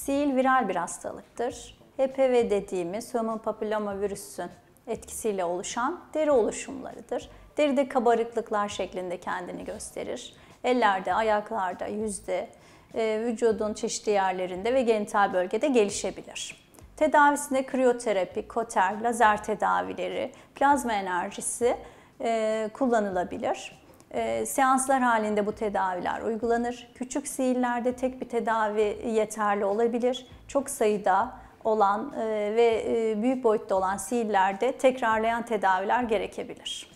Sil viral bir hastalıktır. HPV dediğimiz human papilloma virüsün etkisiyle oluşan deri oluşumlarıdır. Deride kabarıklıklar şeklinde kendini gösterir. Ellerde, ayaklarda, yüzde, e, vücudun çeşitli yerlerinde ve genital bölgede gelişebilir. Tedavisinde kriyoterapi, koter, lazer tedavileri, plazma enerjisi e, kullanılabilir e, seanslar halinde bu tedaviler uygulanır. Küçük sihirlerde tek bir tedavi yeterli olabilir. Çok sayıda olan e, ve e, büyük boyutta olan sihirlerde tekrarlayan tedaviler gerekebilir.